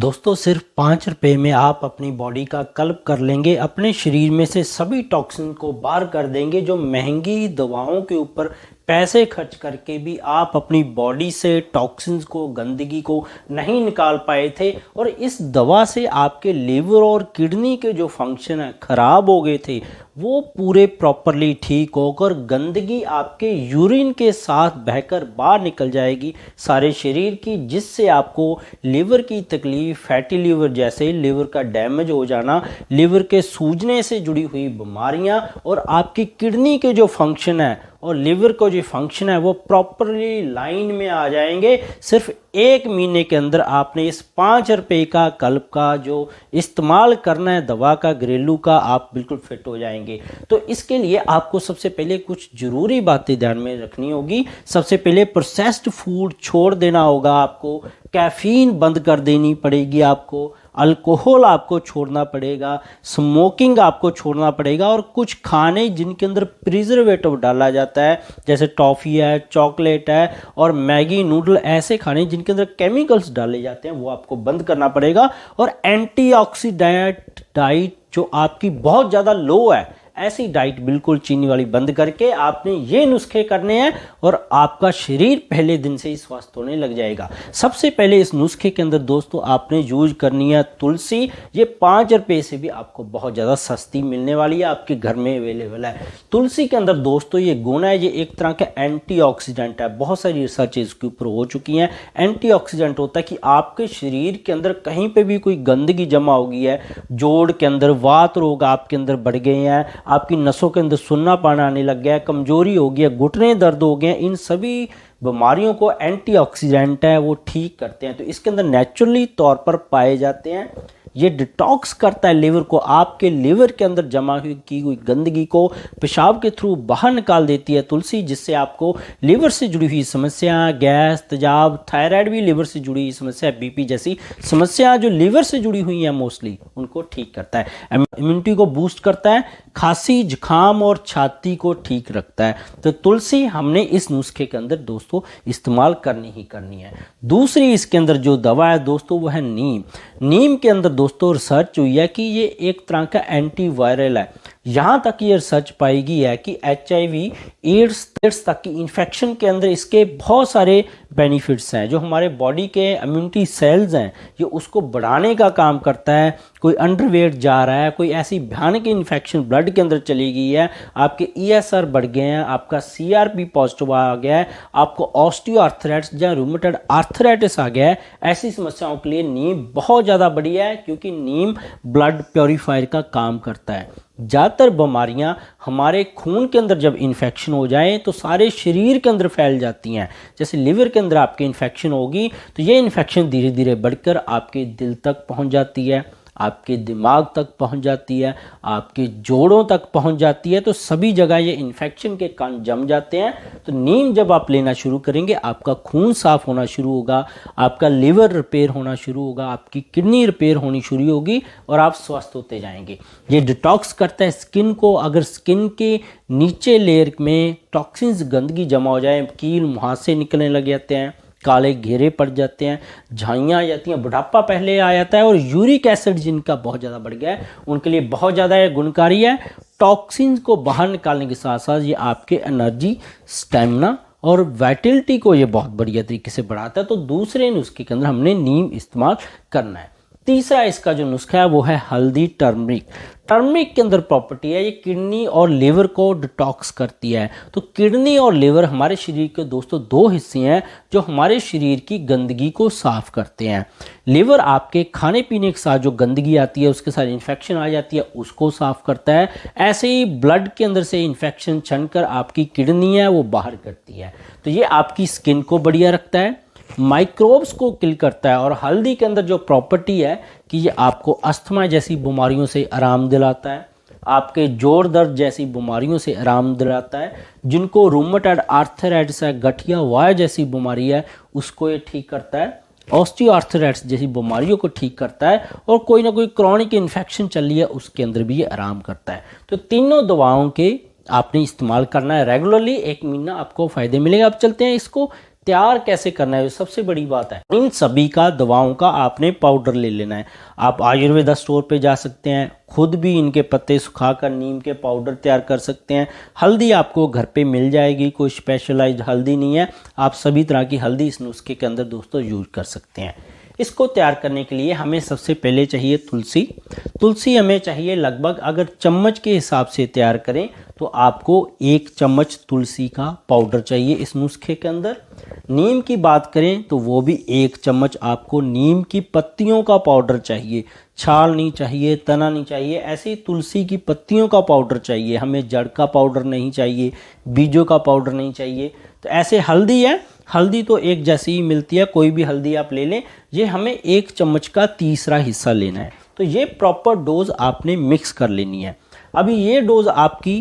दोस्तों सिर्फ पाँच रुपये में आप अपनी बॉडी का कल्प कर लेंगे अपने शरीर में से सभी टॉक्सिन को बाहर कर देंगे जो महंगी दवाओं के ऊपर पैसे खर्च करके भी आप अपनी बॉडी से टॉक्सिन्स को गंदगी को नहीं निकाल पाए थे और इस दवा से आपके लीवर और किडनी के जो फंक्शन है ख़राब हो गए थे वो पूरे प्रॉपरली ठीक होकर गंदगी आपके यूरिन के साथ बहकर बाहर निकल जाएगी सारे शरीर की जिससे आपको लीवर की तकलीफ फैटी लीवर जैसे लीवर का डैमेज हो जाना लीवर के सूजने से जुड़ी हुई बीमारियां और आपकी किडनी के जो फंक्शन है और लिवर को जो फंक्शन है वो प्रॉपरली लाइन में आ जाएंगे सिर्फ एक महीने के अंदर आपने इस पाँच रुपये का कल्प का जो इस्तेमाल करना है दवा का घरेलू का आप बिल्कुल फिट हो जाएंगे तो इसके लिए आपको सबसे पहले कुछ ज़रूरी बातें ध्यान में रखनी होगी सबसे पहले प्रोसेस्ड फूड छोड़ देना होगा आपको कैफीन बंद कर देनी पड़ेगी आपको अल्कोहल आपको छोड़ना पड़ेगा स्मोकिंग आपको छोड़ना पड़ेगा और कुछ खाने जिनके अंदर प्रिजर्वेटिव डाला जाता है जैसे टॉफ़ी है चॉकलेट है और मैगी नूडल ऐसे खाने जिनके अंदर केमिकल्स डाले जाते हैं वो आपको बंद करना पड़ेगा और एंटी डाइट जो आपकी बहुत ज़्यादा लो है ऐसी डाइट बिल्कुल चीनी वाली बंद करके आपने ये नुस्खे करने हैं और आपका शरीर पहले दिन से ही स्वस्थ होने लग जाएगा सबसे पहले इस नुस्खे के अंदर दोस्तों आपने यूज करनी है तुलसी ये पाँच रुपये से भी आपको बहुत ज़्यादा सस्ती मिलने वाली है आपके घर में अवेलेबल है तुलसी के अंदर दोस्तों ये गुण है ये एक तरह का एंटीऑक्सीडेंट है बहुत सारी रिसर्च इसके ऊपर हो चुकी हैं एंटीऑक्सीडेंट होता है कि आपके शरीर के अंदर कहीं पे भी कोई गंदगी जमा होगी है जोड़ के अंदर वात रोग आपके अंदर बढ़ गए हैं आपकी नसों के अंदर सुनना पाना आने लग गया है कमज़ोरी हो गई घुटने दर्द हो गए इन सभी बीमारियों को एंटीऑक्सीडेंट है वो ठीक करते हैं तो इसके अंदर नेचुरली तौर पर पाए जाते हैं ये डिटॉक्स करता है लीवर को आपके लीवर के अंदर जमा की हुई गंदगी को पेशाब के थ्रू बाहर निकाल देती है तुलसी जिससे आपको लीवर से जुड़ी हुई समस्या गैस तेजाब थायराइड भी लीवर से जुड़ी हुई समस्या बीपी जैसी समस्या जो लीवर से जुड़ी हुई हैं मोस्टली उनको ठीक करता है इम्यूनिटी को बूस्ट करता है खांसी जुकाम और छाती को ठीक रखता है तो तुलसी हमने इस नुस्खे के अंदर दोस्तों दोस्तों इस्तेमाल करनी ही करनी है दूसरी इसके अंदर जो दवा है दोस्तों वह है नीम नीम के अंदर दोस्तों रिसर्च हुई है कि ये एक तरह का एंटीवायरल है यहाँ तक ये रिसर्च पाई गई है कि H I V AIDS AIDS तक की इन्फेक्शन के अंदर इसके बहुत सारे बेनिफिट्स हैं जो हमारे बॉडी के इम्यूनिटी सेल्स हैं ये उसको बढ़ाने का काम करता है कोई अंडरवेट जा रहा है कोई ऐसी भयानक इन्फेक्शन ब्लड के अंदर चली गई है आपके ई एस आर बढ़ गए हैं आपका सी आर पी पॉजिटिव आ गया है आपको ऑस्टियो आर्थराइटिस या रूमेटेड आर्थराइटिस आ गया है ऐसी समस्याओं के लिए नीम बहुत ज़्यादा बढ़िया है क्योंकि नीम ब्लड प्योरीफायर का काम करता है ज़्यादातर बीमारियाँ हमारे खून के अंदर जब इन्फेक्शन हो जाएँ तो सारे शरीर के अंदर फैल जाती हैं जैसे लिवर के अंदर आपके इन्फेक्शन होगी तो ये इन्फेक्शन धीरे धीरे बढ़कर आपके दिल तक पहुँच जाती है आपके दिमाग तक पहुंच जाती है आपके जोड़ों तक पहुंच जाती है तो सभी जगह ये इन्फेक्शन के कारण जम जाते हैं तो नीम जब आप लेना शुरू करेंगे आपका खून साफ होना शुरू होगा आपका लीवर रिपेयर होना शुरू होगा आपकी किडनी रिपेयर होनी शुरू होगी और आप स्वस्थ होते जाएंगे ये डिटॉक्स करता है स्किन को अगर स्किन के नीचे लेयर में टॉक्सिन्स गंदगी जमा हो जाए कील मुहासे निकलने लग जाते हैं काले घेरे पड़ जाते हैं झाइयाँ आ जाती हैं बुढ़ापा पहले आ जाता है और यूरिक एसिड जिनका बहुत ज़्यादा बढ़ गया है उनके लिए बहुत ज़्यादा गुणकारी है टॉक्सिन को बाहर निकालने के साथ साथ ये आपके एनर्जी स्टेमिना और वैटिलिटी को ये बहुत बढ़िया तरीके से बढ़ाता है तो दूसरे नुस्खे के अंदर हमने नीम इस्तेमाल करना है तीसरा इसका जो नुस्खा है वो है हल्दी टर्मरिक टर्मिक के अंदर प्रॉपर्टी है ये किडनी और लीवर को डिटॉक्स करती है तो किडनी और लीवर हमारे शरीर के दोस्तों दो हिस्से हैं जो हमारे शरीर की गंदगी को साफ करते हैं लीवर आपके खाने पीने के साथ जो गंदगी आती है उसके साथ इन्फेक्शन आ जाती है उसको साफ करता है ऐसे ही ब्लड के अंदर से इन्फेक्शन छन आपकी किडनी है वो बाहर करती है तो ये आपकी स्किन को बढ़िया रखता है माइक्रोब्स को किल करता है और हल्दी के अंदर जो प्रॉपर्टी है कि ये आपको अस्थमा जैसी बीमारियों से आराम दिलाता है आपके जोर दर्द जैसी बीमारियों से आराम दिलाता है जिनको रूमटाइड आर्थराइटिस है गठिया वाय जैसी बीमारी है उसको ये ठीक करता है ऑस्टियोआर्थराइटिस जैसी बीमारियों को ठीक करता है और कोई ना कोई क्रॉनिक इन्फेक्शन चल रही है उसके अंदर भी ये आराम करता है तो तीनों दवाओं के आपने इस्तेमाल करना है रेगुलरली एक महीना आपको फ़ायदे मिलेंगे आप चलते हैं इसको तैयार कैसे करना है सबसे बड़ी बात है इन सभी का दवाओं का आपने पाउडर ले लेना है आप आयुर्वेदा स्टोर पे जा सकते हैं खुद भी इनके पत्ते सुखा कर नीम के पाउडर तैयार कर सकते हैं हल्दी आपको घर पे मिल जाएगी कोई स्पेशलाइज हल्दी नहीं है आप सभी तरह की हल्दी इस नुस्खे के अंदर दोस्तों यूज कर सकते हैं इसको तैयार करने के लिए हमें सबसे पहले चाहिए तुलसी तुलसी हमें चाहिए लगभग अगर चम्मच के हिसाब से तैयार करें तो आपको एक चम्मच तुलसी का पाउडर चाहिए इस नुस्खे के अंदर नीम की बात करें तो वो भी एक चम्मच आपको नीम की पत्तियों का पाउडर चाहिए छाल नहीं चाहिए तना नहीं चाहिए ऐसे ही तुलसी की पत्तियों का पाउडर चाहिए हमें जड़ का पाउडर नहीं चाहिए बीजों का पाउडर नहीं चाहिए तो ऐसे हल्दी है हल्दी तो एक जैसी ही मिलती है कोई भी हल्दी आप ले लें ये हमें एक चम्मच का तीसरा हिस्सा लेना है तो ये प्रॉपर डोज आपने मिक्स कर लेनी है अभी ये डोज आपकी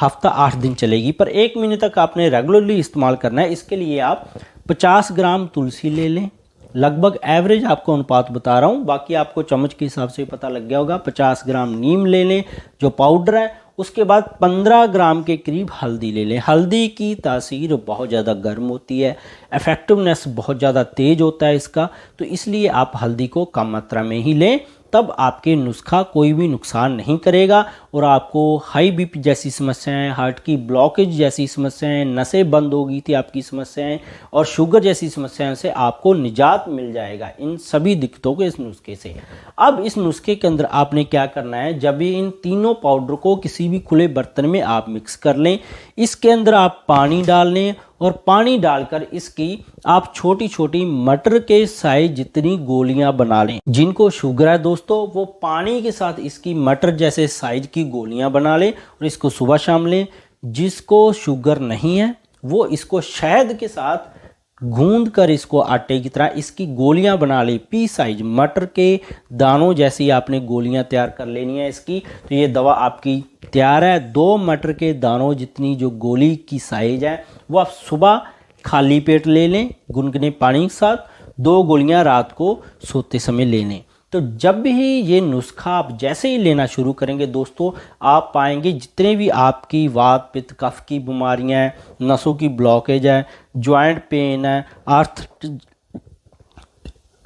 हफ्ता आठ दिन चलेगी पर एक महीने तक आपने रेगुलरली इस्तेमाल करना है इसके लिए आप 50 ग्राम तुलसी ले लें लगभग एवरेज आपको अनुपात बता रहा हूँ बाकी आपको चम्मच के हिसाब से पता लग गया होगा 50 ग्राम नीम ले लें जो पाउडर है उसके बाद 15 ग्राम के करीब हल्दी ले लें हल्दी की तासीर बहुत ज़्यादा गर्म होती है इफेक्टिवनेस बहुत ज़्यादा तेज़ होता है इसका तो इसलिए आप हल्दी को कम मात्रा में ही लें तब आपके नुस्खा कोई भी नुकसान नहीं करेगा और आपको हाई बीप जैसी समस्याएं हार्ट की ब्लॉकेज जैसी समस्याएं नसें बंद हो गई थी आपकी समस्याएं और शुगर जैसी समस्याओं से आपको निजात मिल जाएगा इन सभी दिक्कतों के इस नुस्खे से अब इस नुस्खे के अंदर आपने क्या करना है जब भी इन तीनों पाउडर को किसी भी खुले बर्तन में आप मिक्स कर लें इसके अंदर आप पानी डाल लें और पानी डालकर इसकी आप छोटी छोटी मटर के साइज जितनी गोलियां बना लें जिनको शुगर है दोस्तों वो पानी के साथ इसकी मटर जैसे साइज की गोलियां बना लें और इसको सुबह शाम लें जिसको शुगर नहीं है वो इसको शहद के साथ गूंद कर इसको आटे की तरह इसकी गोलियां बना ली पी साइज मटर के दानों जैसी आपने गोलियां तैयार कर लेनी है इसकी तो ये दवा आपकी तैयार है दो मटर के दानों जितनी जो गोली की साइज है वो आप सुबह खाली पेट ले लें गुनगुने पानी के साथ दो गोलियां रात को सोते समय ले लें तो जब भी ये नुस्खा आप जैसे ही लेना शुरू करेंगे दोस्तों आप पाएंगे जितने भी आपकी वात पित्त कफ की बीमारियाँ हैं नसों की ब्लॉकेज है ज्वाइंट पेन है आर्थ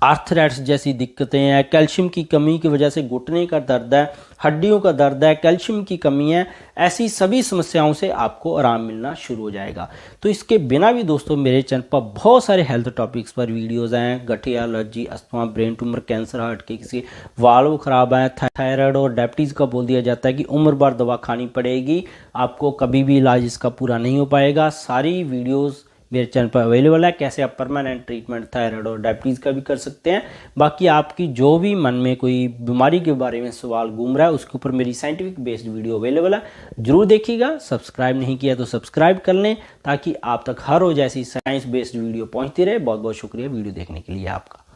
आर्थराइट्स जैसी दिक्कतें हैं कैल्शियम की कमी की वजह से घुटने का दर्द है हड्डियों का दर्द है कैल्शियम की कमी है ऐसी सभी समस्याओं से आपको आराम मिलना शुरू हो जाएगा तो इसके बिना भी दोस्तों मेरे चैनल पर बहुत सारे हेल्थ टॉपिक्स पर वीडियोज़ हैं गठिया allergy asthma brain tumour cancer heart के किसी वालों खराब है थायराइड और डायबिटीज़ का बोल दिया जाता है कि उम्र भर दवा खानी पड़ेगी आपको कभी भी इलाज इसका पूरा नहीं हो पाएगा सारी वीडियोज़ मेरे चैनल पर अवेलेबल है कैसे आप परमानेंट ट्रीटमेंट थायराइड और डायबिटीज़ का भी कर सकते हैं बाकी आपकी जो भी मन में कोई बीमारी के बारे में सवाल घूम रहा है उसके ऊपर मेरी साइंटिफिक बेस्ड वीडियो अवेलेबल है ज़रूर देखिएगा सब्सक्राइब नहीं किया तो सब्सक्राइब कर लें ताकि आप तक हर रोज़ ऐसी साइंस बेस्ड वीडियो पहुँचती रहे बहुत बहुत शुक्रिया वीडियो देखने के लिए आपका